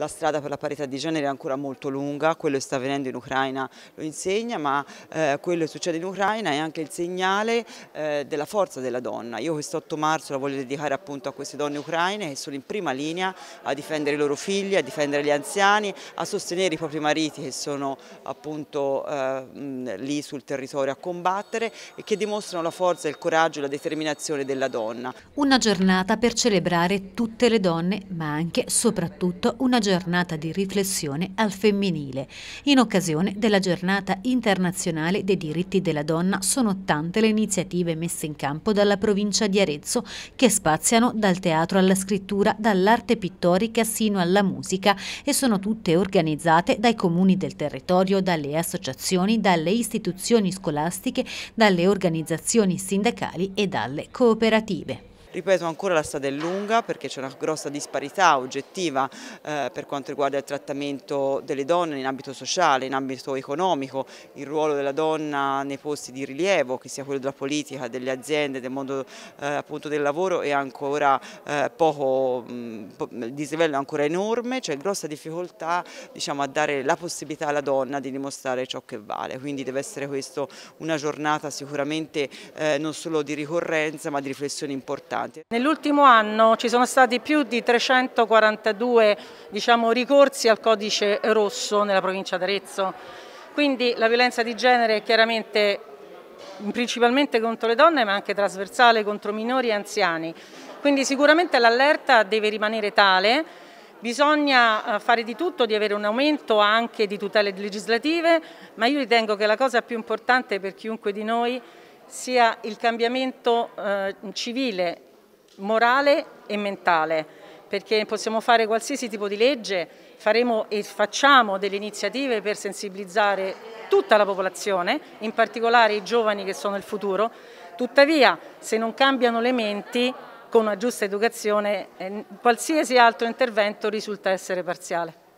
la strada per la parità di genere è ancora molto lunga, quello che sta avvenendo in Ucraina lo insegna, ma eh, quello che succede in Ucraina è anche il segnale eh, della forza della donna. Io questo 8 marzo la voglio dedicare appunto a queste donne ucraine che sono in prima linea a difendere i loro figli, a difendere gli anziani, a sostenere i propri mariti che sono appunto eh, lì sul territorio a combattere e che dimostrano la forza, il coraggio e la determinazione della donna. Una giornata per celebrare tutte le donne, ma anche e soprattutto una giornata giornata di riflessione al femminile. In occasione della giornata internazionale dei diritti della donna sono tante le iniziative messe in campo dalla provincia di Arezzo che spaziano dal teatro alla scrittura, dall'arte pittorica sino alla musica e sono tutte organizzate dai comuni del territorio, dalle associazioni, dalle istituzioni scolastiche, dalle organizzazioni sindacali e dalle cooperative. Ripeto, ancora la strada è lunga perché c'è una grossa disparità oggettiva eh, per quanto riguarda il trattamento delle donne in ambito sociale, in ambito economico, il ruolo della donna nei posti di rilievo, che sia quello della politica, delle aziende, del mondo eh, appunto del lavoro è ancora eh, poco, mh, il dislivello è ancora enorme, c'è grossa difficoltà diciamo, a dare la possibilità alla donna di dimostrare ciò che vale, quindi deve essere questa una giornata sicuramente eh, non solo di ricorrenza ma di riflessione importante licenziati. Nell'ultimo anno ci sono stati più di 342 diciamo, ricorsi al codice rosso nella provincia d'Arezzo, quindi la violenza di genere è chiaramente principalmente contro le donne ma anche trasversale contro minori e anziani. Quindi sicuramente l'allerta deve rimanere tale, bisogna eh, fare di tutto di avere un aumento anche di tutele legislative, ma io ritengo che la cosa più importante per chiunque di noi sia il cambiamento eh, civile morale e mentale, perché possiamo fare qualsiasi tipo di legge, faremo e facciamo delle iniziative per sensibilizzare tutta la popolazione, in particolare i giovani che sono il futuro, tuttavia se non cambiano le menti con una giusta educazione eh, qualsiasi altro intervento risulta essere parziale.